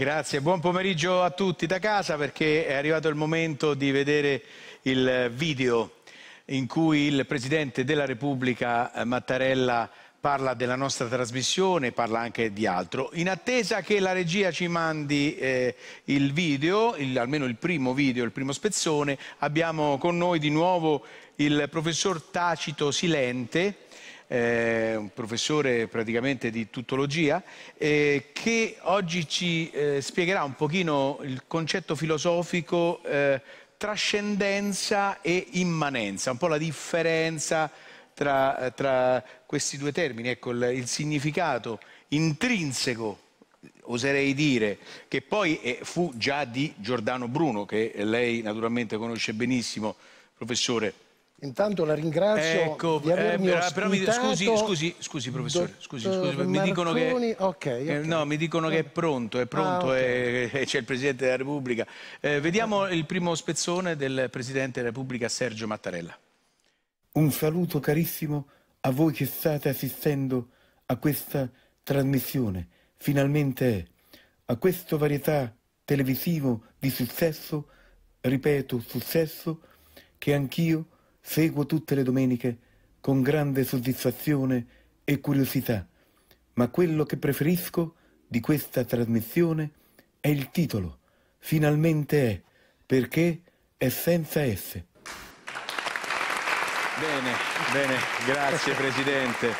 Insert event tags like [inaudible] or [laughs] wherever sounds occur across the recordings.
Grazie, buon pomeriggio a tutti da casa perché è arrivato il momento di vedere il video in cui il Presidente della Repubblica eh, Mattarella parla della nostra trasmissione, parla anche di altro. In attesa che la regia ci mandi eh, il video, il, almeno il primo video, il primo spezzone, abbiamo con noi di nuovo il professor Tacito Silente eh, un professore praticamente di tuttologia, eh, che oggi ci eh, spiegherà un pochino il concetto filosofico eh, trascendenza e immanenza, un po' la differenza tra, tra questi due termini, ecco il, il significato intrinseco oserei dire, che poi eh, fu già di Giordano Bruno, che lei naturalmente conosce benissimo, professore. Intanto la ringrazio ecco, di eh, avermi eh, però, però mi, scusi, scusi, scusi professore, scusi, scusi mi eh, dicono, che, okay, okay. Eh, no, mi dicono che, è pronto, è pronto ah, e eh, [laughs] c'è il Presidente della Repubblica. Eh, vediamo il primo spezzone del Presidente della Repubblica Sergio Mattarella. Un saluto carissimo a voi che state assistendo a questa trasmissione, finalmente a questo varietà televisivo di successo, ripeto, successo che anch'io seguo tutte le domeniche con grande soddisfazione e curiosità, ma quello che preferisco di questa trasmissione è il titolo, finalmente è, perché è senza S. Bene, bene, grazie [laughs] Presidente.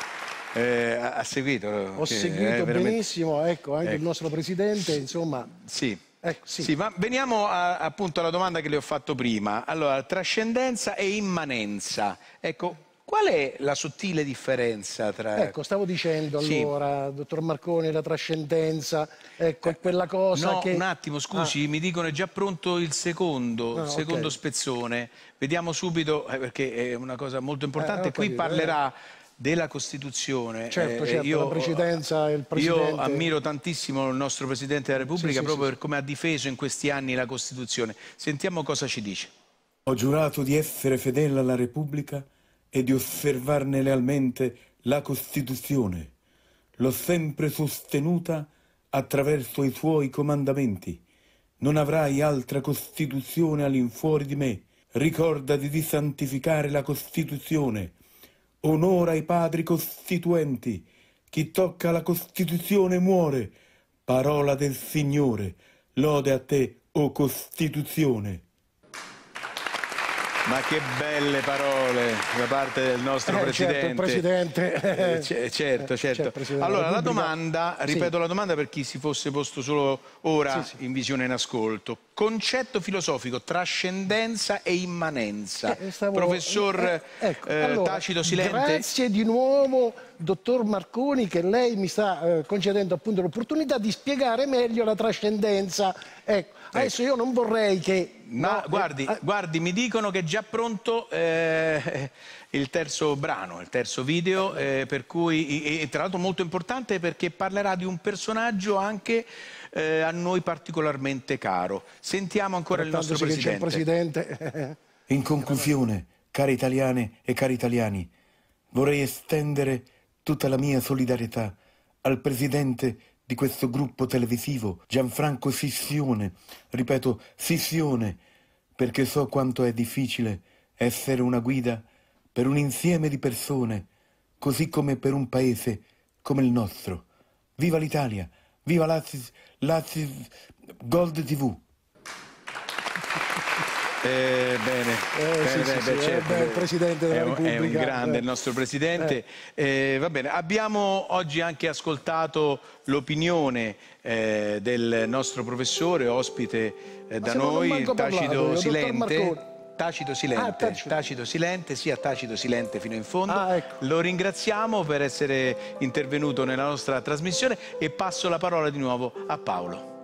Eh, ha seguito? Ho che, seguito eh, benissimo, ecco, anche ecco. il nostro Presidente, insomma... Sì, Ecco, sì. Sì, ma veniamo a, appunto alla domanda che le ho fatto prima. Allora, trascendenza e immanenza. Ecco, qual è la sottile differenza tra... Ecco, stavo dicendo sì. allora, dottor Marconi, la trascendenza, ecco, è eh, quella cosa no, che... un attimo, scusi, ah. mi dicono è già pronto il secondo, ah, il secondo okay. spezzone. Vediamo subito, eh, perché è una cosa molto eh, importante. Eh, Qui capito, parlerà... Eh della Costituzione. Certo, eh, certo, io, la precedenza e il Presidente... Io ammiro tantissimo il nostro Presidente della Repubblica sì, proprio sì, per sì. come ha difeso in questi anni la Costituzione. Sentiamo cosa ci dice. Ho giurato di essere fedele alla Repubblica e di osservarne lealmente la Costituzione. L'ho sempre sostenuta attraverso i suoi comandamenti. Non avrai altra Costituzione all'infuori di me. Ricordati di santificare la Costituzione Onora i padri costituenti. Chi tocca la Costituzione muore. Parola del Signore. Lode a te, o oh Costituzione. Ma che belle parole da parte del nostro eh, certo, presidente. Certo, presidente. Eh, c- [laughs] certo, certo, certo. Presidente allora, la domanda, ripeto sì. la domanda per chi si fosse posto solo ora sì, sì. in visione in ascolto. Concetto filosofico, trascendenza e immanenza. Eh, stavo... Professor eh, eh, ecco, eh, allora, Tacito Silente. Grazie di nuovo, dottor Marconi, che lei mi sta concedendo appunto l'opportunità di spiegare meglio la trascendenza. Ecco, ecco. adesso io non vorrei che ma no, guardi, eh, ah. guardi, mi dicono che è già pronto eh, il terzo brano, il terzo video, eh, per cui, e, tra l'altro molto importante perché parlerà di un personaggio anche eh, a noi particolarmente caro. Sentiamo ancora il nostro presidente. presidente. In conclusione, cari italiane e cari italiani, vorrei estendere tutta la mia solidarietà al presidente di questo gruppo televisivo, Gianfranco Sissione, ripeto Sissione, perché so quanto è difficile essere una guida per un insieme di persone, così come per un paese come il nostro. Viva l'Italia, viva l'Azis, l'Azis Gold TV! Eh, bene, eh, beh, sì, beh, sì, beh, sì, certo. eh, Presidente della è un, Repubblica. È un grande il eh. nostro Presidente. Eh. Eh, va bene, abbiamo oggi anche ascoltato l'opinione del nostro professore, ospite da noi, Tacito Silente. Tacito ah, silente, ah, tacito. tacito silente, sia tacito silente fino in fondo. Ah, ecco. Lo ringraziamo per essere intervenuto nella nostra trasmissione e passo la parola di nuovo a Paolo.